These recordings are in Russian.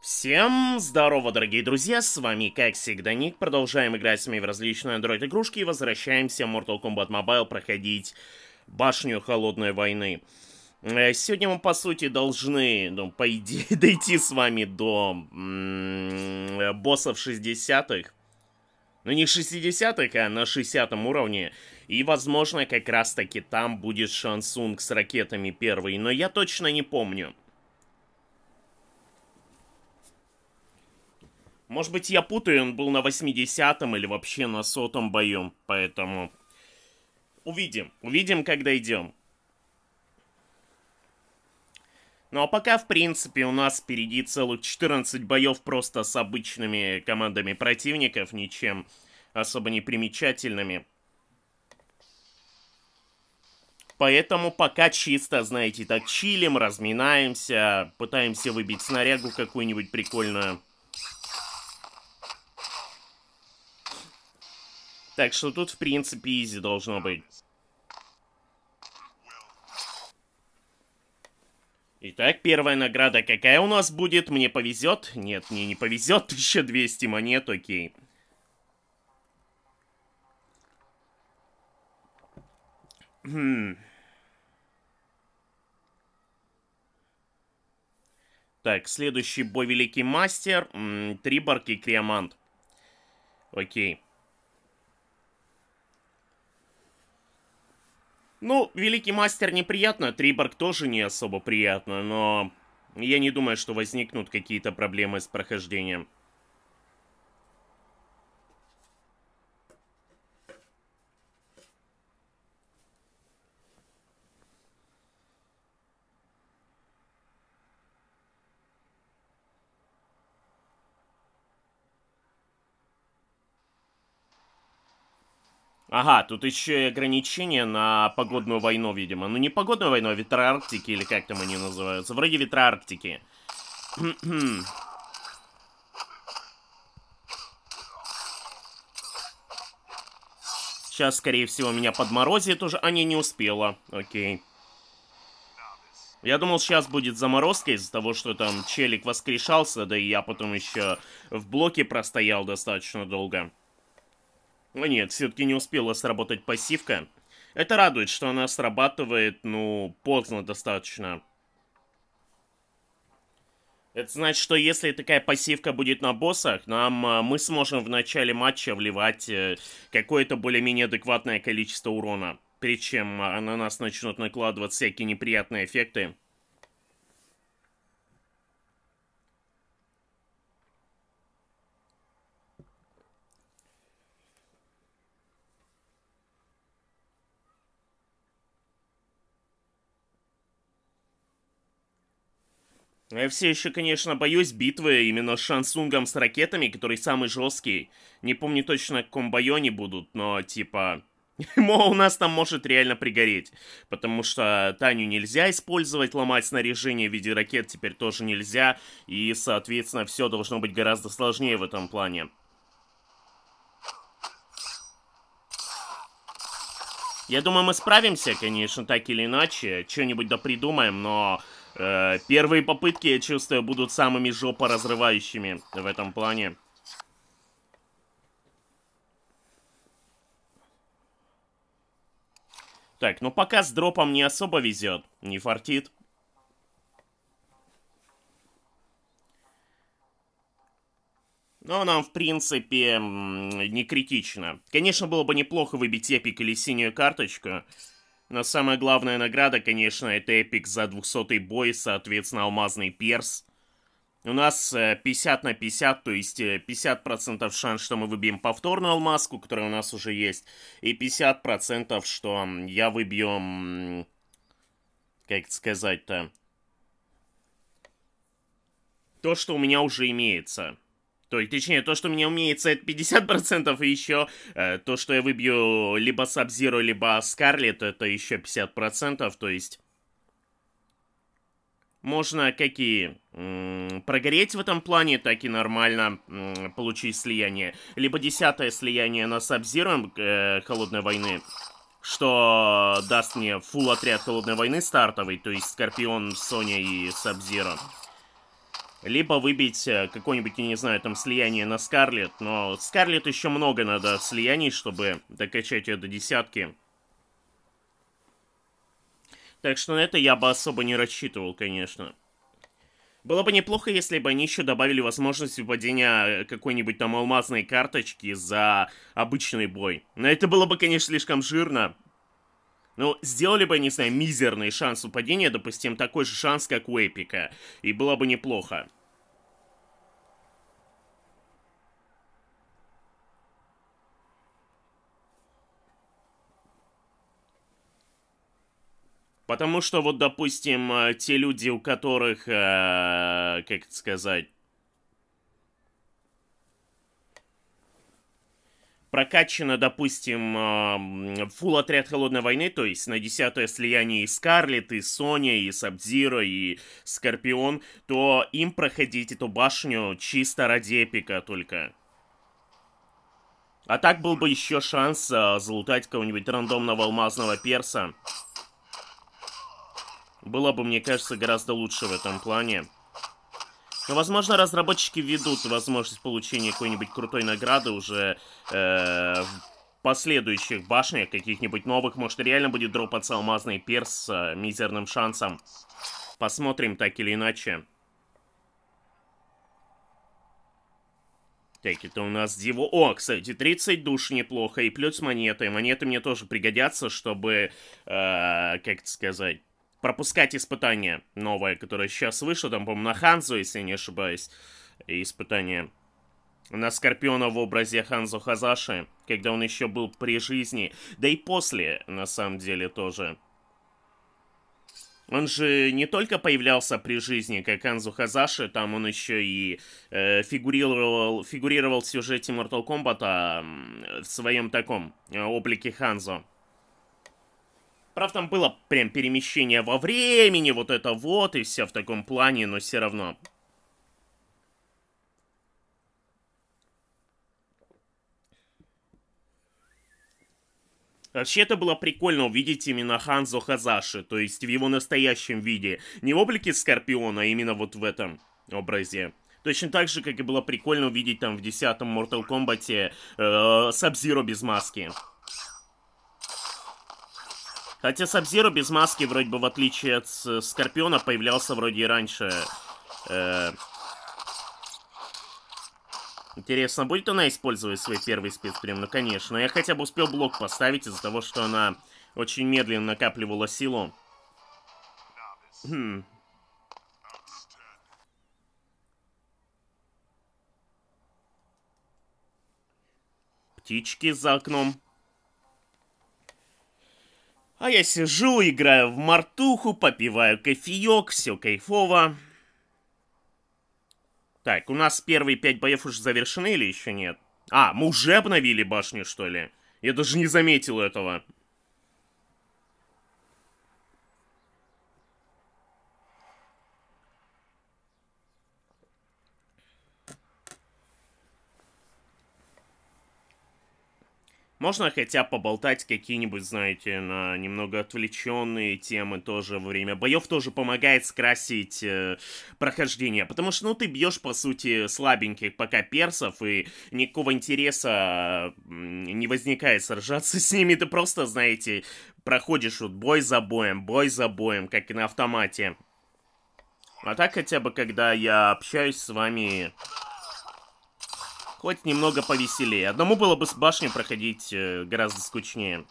Всем здорово, дорогие друзья, с вами, как всегда, Ник. Продолжаем играть с вами в различные Android игрушки и возвращаемся в Mortal Kombat Mobile проходить башню Холодной войны. Э, сегодня мы, по сути, должны, ну, по идее, дойти с вами до м -м, э, боссов 60-х. Ну, не 60-х, а на 60 уровне. И, возможно, как раз-таки там будет Шансунг с ракетами первый, но я точно не помню. Может быть, я путаю, он был на 80-м или вообще на сотом бою, поэтому... Увидим, увидим, когда идем. Ну а пока, в принципе, у нас впереди целых 14 боев просто с обычными командами противников, ничем особо не примечательными. Поэтому пока чисто, знаете, так чилим, разминаемся, пытаемся выбить снарягу какую-нибудь прикольную. Так что тут, в принципе, изи должно быть. Итак, первая награда какая у нас будет? Мне повезет? Нет, мне не повезет. 1200 монет, окей. Хм. Так, следующий бой Великий Мастер. М -м, три барки Криомант. Окей. Ну, Великий Мастер неприятно, Триборг тоже не особо приятно, но я не думаю, что возникнут какие-то проблемы с прохождением. Ага, тут еще и ограничения на погодную войну, видимо. Ну, не погодную войну, а ветра Арктики, или как там они называются. Вроде ветра Арктики. Сейчас, скорее всего, меня подморозит уже. А, не, не успела. Окей. Я думал, сейчас будет заморозка из-за того, что там челик воскрешался, да и я потом еще в блоке простоял достаточно долго. Но ну нет, все-таки не успела сработать пассивка. Это радует, что она срабатывает, ну, поздно достаточно. Это значит, что если такая пассивка будет на боссах, нам а, мы сможем в начале матча вливать э, какое-то более-менее адекватное количество урона. Причем а, на нас начнут накладывать всякие неприятные эффекты. Я все еще, конечно, боюсь битвы именно с Шансунгом с ракетами, который самый жесткий. Не помню точно, в каком байоне будут, но типа... Мо у нас там может реально пригореть, потому что Таню нельзя использовать, ломать снаряжение в виде ракет теперь тоже нельзя, и, соответственно, все должно быть гораздо сложнее в этом плане. Я думаю, мы справимся, конечно, так или иначе, что-нибудь да придумаем, но Э, первые попытки, я чувствую, будут самыми жопоразрывающими в этом плане. Так, ну пока с дропом не особо везет, не фартит. Но нам, в принципе, не критично. Конечно, было бы неплохо выбить эпик или синюю карточку, но самая главная награда, конечно, это эпик за 200-й бой, соответственно, алмазный перс. У нас 50 э, на 50, то есть 50% э, шанс, что мы выбьем повторную алмазку, которая у нас уже есть, и 50%, что я выбьем, Как это сказать-то? То, что у меня уже имеется. То, есть, точнее, то, что мне умеется, это 50%, и еще э, то, что я выбью либо Сабзиру, либо Скарлет, это еще 50%, то есть... Можно как и прогореть в этом плане, так и нормально получить слияние. Либо десятое слияние на Сабзиру э, Холодной войны, что даст мне фул отряд Холодной войны стартовый, то есть Скорпион, Соня и Сабзира либо выбить э, какое-нибудь, я не знаю, там, слияние на Скарлет, но Скарлет еще много надо слияний, чтобы докачать ее до десятки. Так что на это я бы особо не рассчитывал, конечно. Было бы неплохо, если бы они еще добавили возможность выпадения э, какой-нибудь там алмазной карточки за обычный бой. Но это было бы, конечно, слишком жирно, ну, сделали бы, не знаю, мизерный шанс упадения, допустим, такой же шанс, как у Эпика. И было бы неплохо. Потому что вот, допустим, э, те люди, у которых, э, как это сказать, прокачана, допустим, фул отряд Холодной войны, то есть на десятое слияние и Скарлет, и Соня, и Сабзира, и Скорпион, то им проходить эту башню чисто ради эпика только. А так был бы еще шанс а, залутать кого-нибудь рандомного алмазного перса. Было бы, мне кажется, гораздо лучше в этом плане. Но, ну, возможно, разработчики ведут возможность получения какой-нибудь крутой награды уже э, в последующих башнях каких-нибудь новых. Может, реально будет дропаться алмазный перс с э, мизерным шансом. Посмотрим так или иначе. Так, это у нас Диво... О, кстати, 30 душ неплохо, и плюс монеты. Монеты мне тоже пригодятся, чтобы, э, как это сказать пропускать испытание новое, которое сейчас вышло, там, по-моему, на Ханзу, если я не ошибаюсь, испытание на Скорпиона в образе Ханзу Хазаши, когда он еще был при жизни, да и после, на самом деле, тоже. Он же не только появлялся при жизни, как Ханзо Хазаши, там он еще и э, фигурировал, фигурировал в сюжете Mortal Kombat а, в своем таком э, облике Ханзо. Правда, там было прям перемещение во времени, вот это вот, и все в таком плане, но все равно. Вообще это было прикольно увидеть именно Ханзо Хазаши, то есть в его настоящем виде. Не в облике Скорпиона, а именно вот в этом образе. Точно так же, как и было прикольно увидеть там в 10-м Mortal Kombat э, Sub-Zero без маски. Хотя Сабзиро без маски, вроде бы, в отличие от э, Скорпиона, появлялся вроде и раньше. Э... Интересно, будет она использовать свой первый спецприм? Ну, конечно. Я хотя бы успел блок поставить из-за того, что она очень медленно накапливала силу. Хм. Птички за окном. А я сижу, играю в мартуху, попиваю кофеек, все кайфово. Так, у нас первые пять боев уже завершены или еще нет? А, мы уже обновили башню, что ли? Я даже не заметил этого. Можно хотя поболтать какие-нибудь, знаете, на немного отвлеченные темы тоже во время боев тоже помогает скрасить э, прохождение. Потому что, ну, ты бьешь, по сути, слабеньких пока персов, и никакого интереса не возникает сражаться с ними. Ты просто, знаете, проходишь вот бой за боем, бой за боем, как и на автомате. А так хотя бы, когда я общаюсь с вами хоть немного повеселее. Одному было бы с башню проходить э, гораздо скучнее.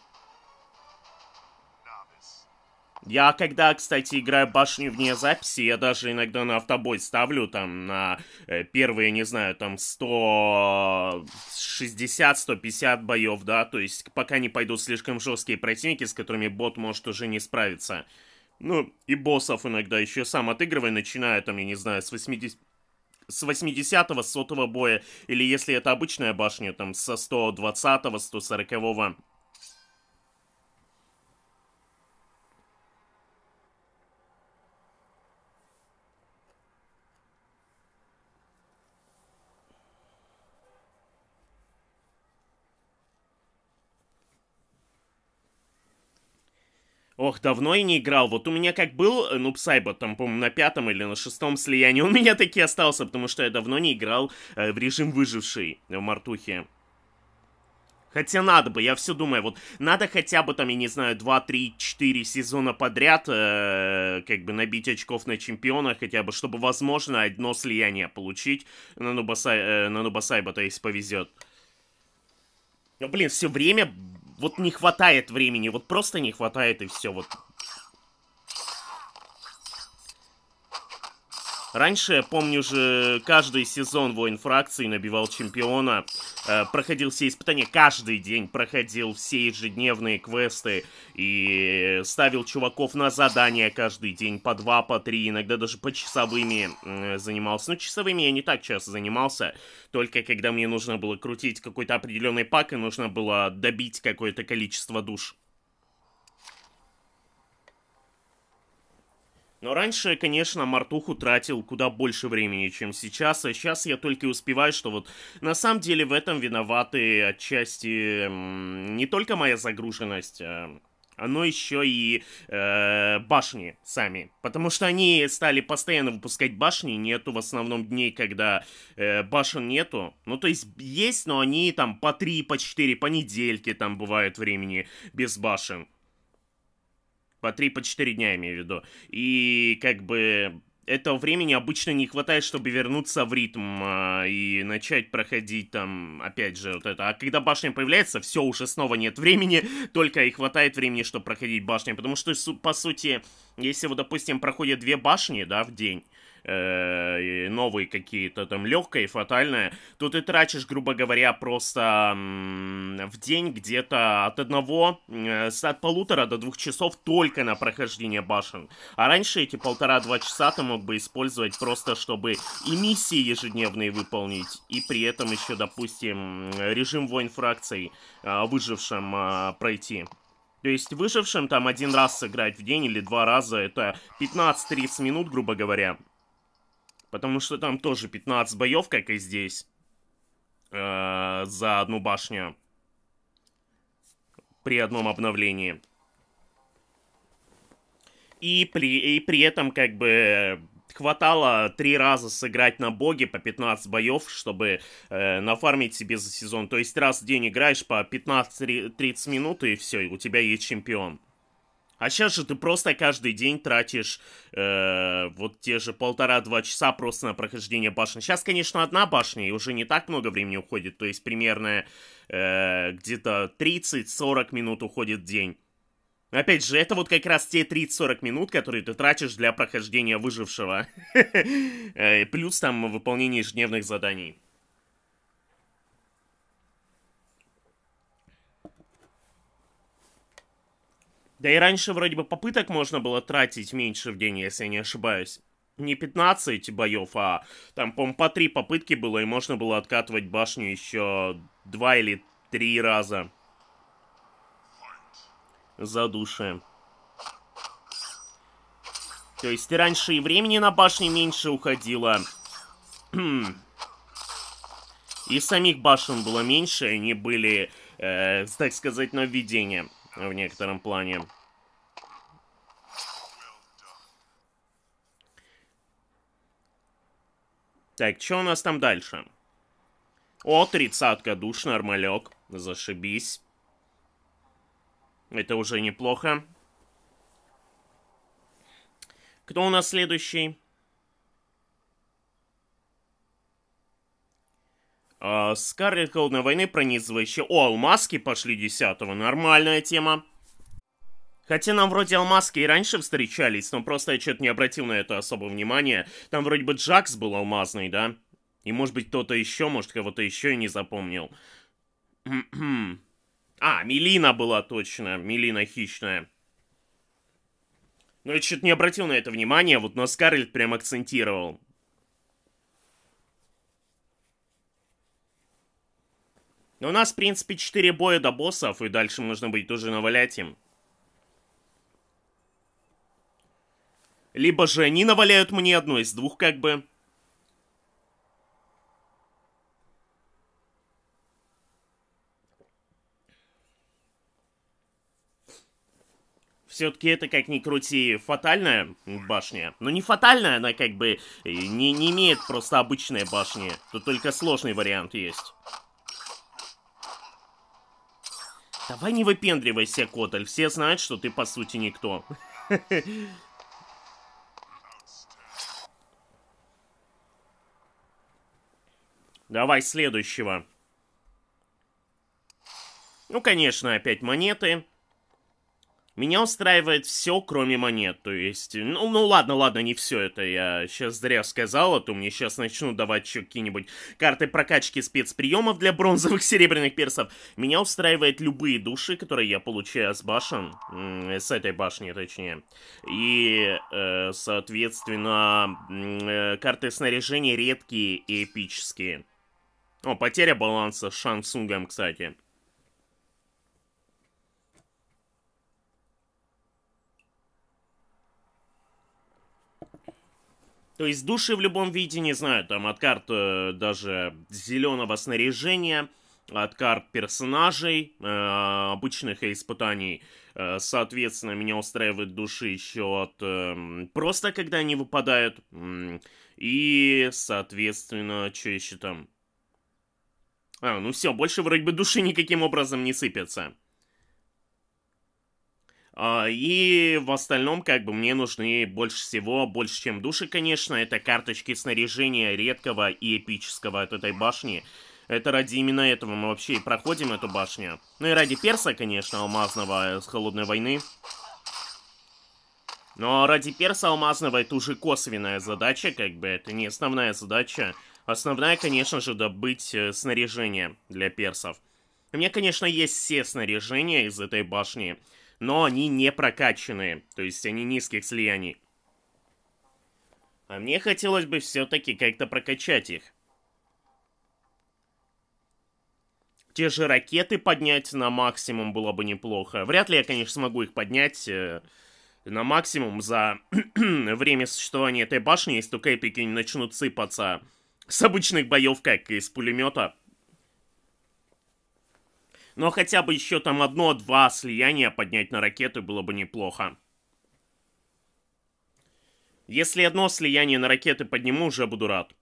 Я когда, кстати, играю башню вне записи, я даже иногда на автобой ставлю там на э, первые, не знаю, там 160-150 боев, да, то есть пока не пойдут слишком жесткие противники, с которыми бот может уже не справиться. Ну, и боссов иногда еще сам отыгрываю, начиная там, я не знаю, с 80 с 80-го, 100 боя, или если это обычная башня, там, со 120-го, 140-го Ох, давно я не играл. Вот у меня как был ну э, Сайбот, там, по-моему, на пятом или на шестом слиянии, у меня таки остался, потому что я давно не играл э, в режим выживший э, в Мартухе. Хотя надо бы, я все думаю, вот надо хотя бы там, я не знаю, 2, 3, 4 сезона подряд э, как бы набить очков на чемпиона хотя бы, чтобы, возможно, одно слияние получить на, Нубасай, э, на Нубасайба, то есть повезет. Но, блин, все время вот не хватает времени, вот просто не хватает и все, вот Раньше, я помню же, каждый сезон воин фракции набивал чемпиона, э, проходил все испытания, каждый день проходил все ежедневные квесты и ставил чуваков на задания каждый день по два, по три, иногда даже по часовыми э, занимался. Ну, часовыми я не так часто занимался, только когда мне нужно было крутить какой-то определенный пак и нужно было добить какое-то количество душ. Но раньше, конечно, Мартуху тратил куда больше времени, чем сейчас, а сейчас я только успеваю, что вот на самом деле в этом виноваты отчасти не только моя загруженность, а, но еще и э, башни сами. Потому что они стали постоянно выпускать башни, нету в основном дней, когда э, башен нету. Ну, то есть есть, но они там по 3, по 4, по недельке там бывают времени без башен. По 3-4 по дня, я имею в виду. И как бы этого времени обычно не хватает, чтобы вернуться в ритм э, и начать проходить там, опять же, вот это. А когда башня появляется, все, уже снова нет времени, только и хватает времени, чтобы проходить башню. Потому что, по сути, если вот, допустим, проходят две башни, да, в день, Э, новые какие-то там легкое и фатальное, то ты тратишь, грубо говоря, просто в день где-то от одного, э, от полутора до двух часов только на прохождение башен. А раньше эти полтора-два часа ты мог бы использовать просто, чтобы и миссии ежедневные выполнить, и при этом еще, допустим, режим войн фракций э, выжившим пройти. То есть выжившим там один раз сыграть в день или два раза, это 15-30 минут, грубо говоря. Потому что там тоже 15 боев, как и здесь. Э, за одну башню. При одном обновлении. И при, и при этом, как бы, хватало три раза сыграть на боге по 15 боев, чтобы э, нафармить себе за сезон. То есть раз в день играешь по 15-30 минут, и все, у тебя есть чемпион. А сейчас же ты просто каждый день тратишь э, вот те же полтора-два часа просто на прохождение башни. Сейчас, конечно, одна башня, и уже не так много времени уходит. То есть примерно э, где-то 30-40 минут уходит в день. Опять же, это вот как раз те 30-40 минут, которые ты тратишь для прохождения выжившего. Э, плюс там выполнение ежедневных заданий. Да и раньше вроде бы попыток можно было тратить меньше в день, если я не ошибаюсь. Не 15 боев, а там, по по 3 попытки было, и можно было откатывать башню еще 2 или 3 раза. за Задушаем. То есть и раньше и времени на башне меньше уходило. и самих башен было меньше, они были, э, так сказать, нововведением в некотором плане. Так, что у нас там дальше? О, тридцатка душ, нормалек. Зашибись. Это уже неплохо. Кто у нас следующий? Э, Скарлетт Холодной войны пронизывающая. О, алмазки пошли десятого, Нормальная тема. Хотя нам вроде алмазки и раньше встречались, но просто я что-то не обратил на это особо внимания. Там вроде бы Джакс был алмазный, да? И может быть кто-то еще, может кого-то еще и не запомнил. а, Мелина была точно, Мелина хищная. Но я что-то не обратил на это внимания, вот но Скарлетт прям акцентировал. Но у нас, в принципе, 4 боя до боссов, и дальше нужно будет уже навалять им. Либо же они наваляют мне одно из двух, как бы. Все-таки это, как ни крути, фатальная башня. Но ну, не фатальная, она как бы э, не, не имеет просто обычной башни. Тут только сложный вариант есть. Давай не выпендривайся, Котель. Все знают, что ты по сути никто. Давай следующего. Ну, конечно, опять монеты. Меня устраивает все, кроме монет. То есть, ну, ну ладно, ладно, не все это я сейчас зря сказал, а то мне сейчас начнут давать еще какие-нибудь карты прокачки спецприемов для бронзовых серебряных персов. Меня устраивает любые души, которые я получаю с башен, с этой башни точнее. И, э, соответственно, э, карты снаряжения редкие и эпические. О, потеря баланса с Шансунгом, кстати. То есть души в любом виде, не знаю, там от карт э, даже зеленого снаряжения, от карт персонажей, э, обычных испытаний. Э, соответственно, меня устраивают души еще от... Э, просто когда они выпадают. И, соответственно, что еще там? А, ну все, больше вроде бы души никаким образом не сыпятся. А, и в остальном, как бы, мне нужны больше всего, больше, чем души, конечно, это карточки снаряжения редкого и эпического от этой башни. Это ради именно этого мы вообще и проходим эту башню. Ну и ради перса, конечно, алмазного э, с холодной войны. Но ради перса алмазного это уже косвенная задача, как бы, это не основная задача. Основная, конечно же, добыть э, снаряжение для персов. У меня, конечно, есть все снаряжения из этой башни но они не прокачанные, то есть они низких слияний. А мне хотелось бы все-таки как-то прокачать их. Те же ракеты поднять на максимум было бы неплохо. Вряд ли я, конечно, смогу их поднять э, на максимум за время существования этой башни, если только эпики не начнут сыпаться с обычных боев, как из пулемета. Но хотя бы еще там одно-два слияния поднять на ракеты было бы неплохо. Если одно слияние на ракеты подниму, уже буду рад.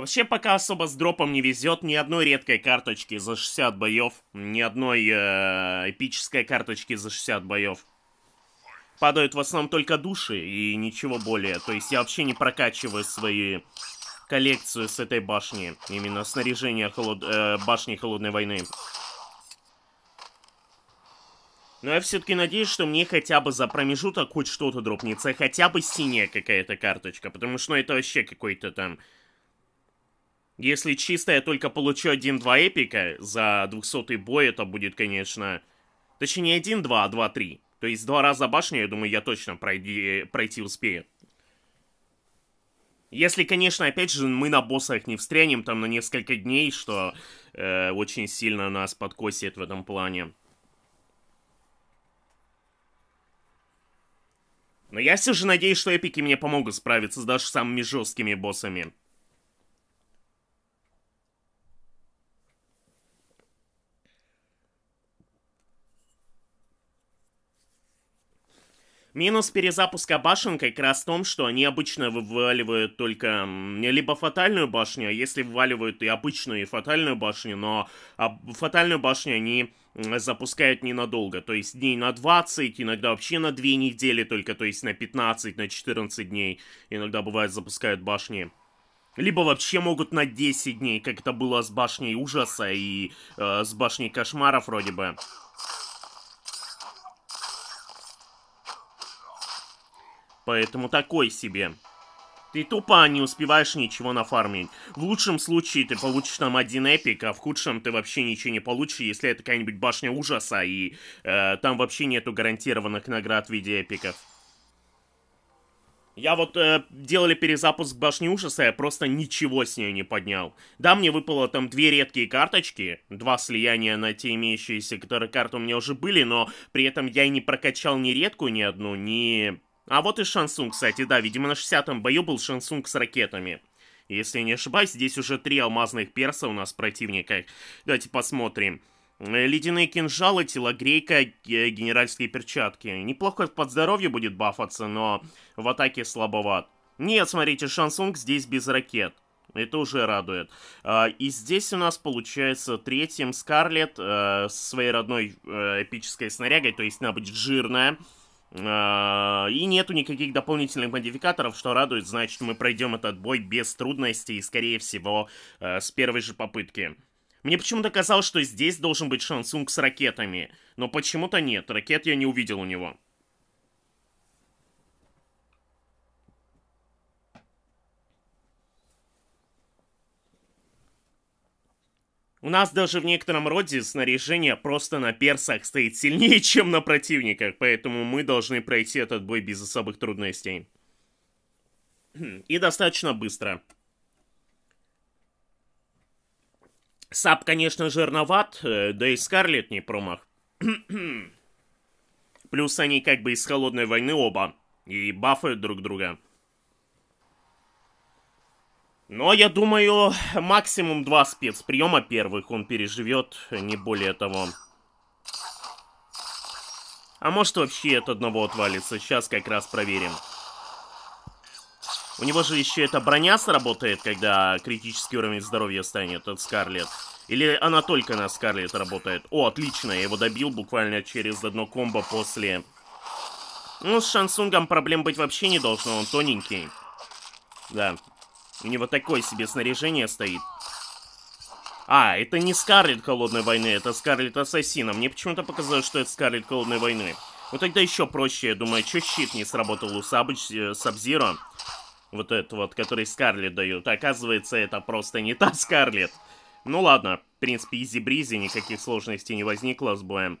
Вообще, пока особо с дропом не везет, ни одной редкой карточки за 60 боев, ни одной э, эпической карточки за 60 боев. Падают в основном только души и ничего более. То есть я вообще не прокачиваю свои коллекцию с этой башни. Именно снаряжение холод... э, башни Холодной войны. Но я все-таки надеюсь, что мне хотя бы за промежуток хоть что-то дропнется. Хотя бы синяя какая-то карточка. Потому что ну, это вообще какой-то там если чисто я только получу 1-2 эпика за 200 бой, это будет, конечно... Точнее, не 1-2, а 2-3. То есть два раза башню, я думаю, я точно пройди, пройти успею. Если, конечно, опять же, мы на боссах не встрянем там на несколько дней, что э, очень сильно нас подкосит в этом плане. Но я все же надеюсь, что эпики мне помогут справиться даже с самыми жесткими боссами. Минус перезапуска башенкой как раз в том, что они обычно вываливают только либо фатальную башню, а если вываливают и обычную, и фатальную башню, но фатальную башню они запускают ненадолго, то есть дней на 20, иногда вообще на 2 недели только, то есть на 15, на 14 дней, иногда бывает запускают башни. Либо вообще могут на 10 дней, как это было с башней ужаса и э, с башней кошмара вроде бы. поэтому такой себе. Ты тупо не успеваешь ничего нафармить. В лучшем случае ты получишь там один эпик, а в худшем ты вообще ничего не получишь, если это какая-нибудь башня ужаса, и э, там вообще нету гарантированных наград в виде эпиков. Я вот э, делали перезапуск башни ужаса, я просто ничего с нее не поднял. Да, мне выпало там две редкие карточки, два слияния на те имеющиеся, которые карты у меня уже были, но при этом я и не прокачал ни редкую, ни одну, ни а вот и Шансун, кстати, да, видимо на 60-м бою был Шансун с ракетами. Если не ошибаюсь, здесь уже три алмазных перса у нас противника. Давайте посмотрим. Э, ледяные кинжалы, телогрейка, генеральские перчатки. Неплохо под здоровье будет бафаться, но в атаке слабоват. Нет, смотрите, Шансунг здесь без ракет. Это уже радует. А, и здесь у нас получается третьим Скарлет э, с своей родной э, эпической снарягой, то есть она будет жирная. А, и нету никаких дополнительных модификаторов, что радует, значит мы пройдем этот бой без трудностей и скорее всего э, с первой же попытки. Мне почему-то казалось, что здесь должен быть Шансунг с ракетами, но почему-то нет, ракет я не увидел у него. У нас даже в некотором роде снаряжение просто на персах стоит сильнее, чем на противниках, поэтому мы должны пройти этот бой без особых трудностей. И достаточно быстро. Сап, конечно, жирноват, э, да и Скарлет не промах. Плюс они как бы из холодной войны оба и бафают друг друга. Но я думаю, максимум два спецприема первых он переживет, не более того. А может вообще от одного отвалится, сейчас как раз проверим. У него же еще эта броня сработает, когда критический уровень здоровья станет от Скарлет. Или она только на Скарлет работает. О, отлично, я его добил буквально через одно комбо после... Ну, с Шансунгом проблем быть вообще не должно, он тоненький. Да, у него такое себе снаряжение стоит. А, это не Скарлет Холодной войны, это Скарлет Ассасина. Мне почему-то показалось, что это Скарлет Холодной войны. Вот ну, тогда еще проще, я думаю, что щит не сработал у э, Сабзира. Вот этот вот, который Скарлет дают. Оказывается, это просто не та Скарлет. Ну ладно, в принципе, изи-бризи, никаких сложностей не возникло с боем.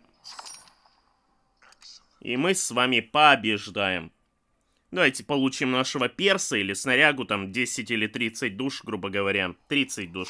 И мы с вами побеждаем. Давайте получим нашего перса или снарягу, там 10 или 30 душ, грубо говоря. 30 душ.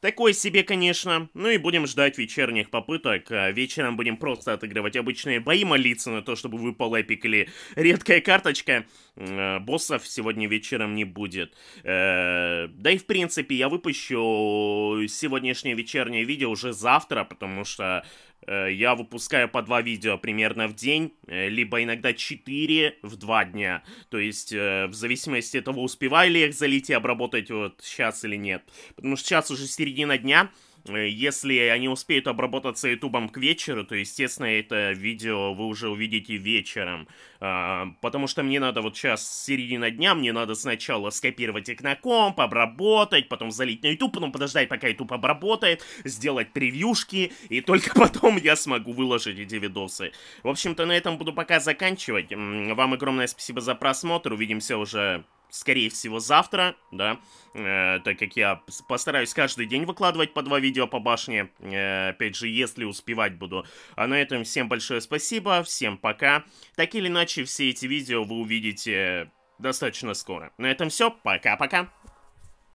Такое себе, конечно. Ну и будем ждать вечерних попыток. А вечером будем просто отыгрывать обычные бои, молиться на то, чтобы выпал эпик или редкая карточка. А, боссов сегодня вечером не будет. Э, да и в принципе я выпущу сегодняшнее вечернее видео уже завтра, потому что Э, я выпускаю по два видео примерно в день, э, либо иногда четыре в два дня. То есть, э, в зависимости от того, успеваю ли я их залить и обработать вот сейчас или нет. Потому что сейчас уже середина дня, Э, если они успеют обработаться ютубом к вечеру, то, естественно, это видео вы уже увидите вечером. А, потому что мне надо вот сейчас середина дня, мне надо сначала скопировать их на комп, обработать, потом залить на ютуб, потом подождать, пока ютуб обработает, сделать превьюшки, и только потом я смогу выложить эти видосы. В общем-то, на этом буду пока заканчивать. Вам огромное спасибо за просмотр, увидимся уже скорее всего, завтра, да, э, так как я постараюсь каждый день выкладывать по два видео по башне, э, опять же, если успевать буду. А на этом всем большое спасибо, всем пока. Так или иначе, все эти видео вы увидите э, достаточно скоро. На этом все, пока-пока.